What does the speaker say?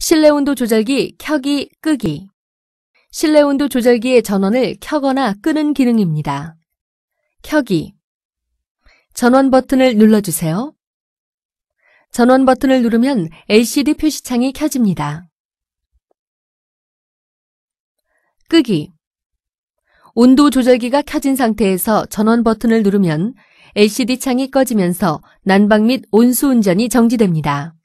실내 온도 조절기 켜기, 끄기. 실내 온도 조절기의 전원을 켜거나 끄는 기능입니다. 켜기. 전원 버튼을 눌러주세요. 전원 버튼을 누르면 LCD 표시창이 켜집니다. 끄기. 온도 조절기가 켜진 상태에서 전원 버튼을 누르면 LCD 창이 꺼지면서 난방 및 온수 운전이 정지됩니다.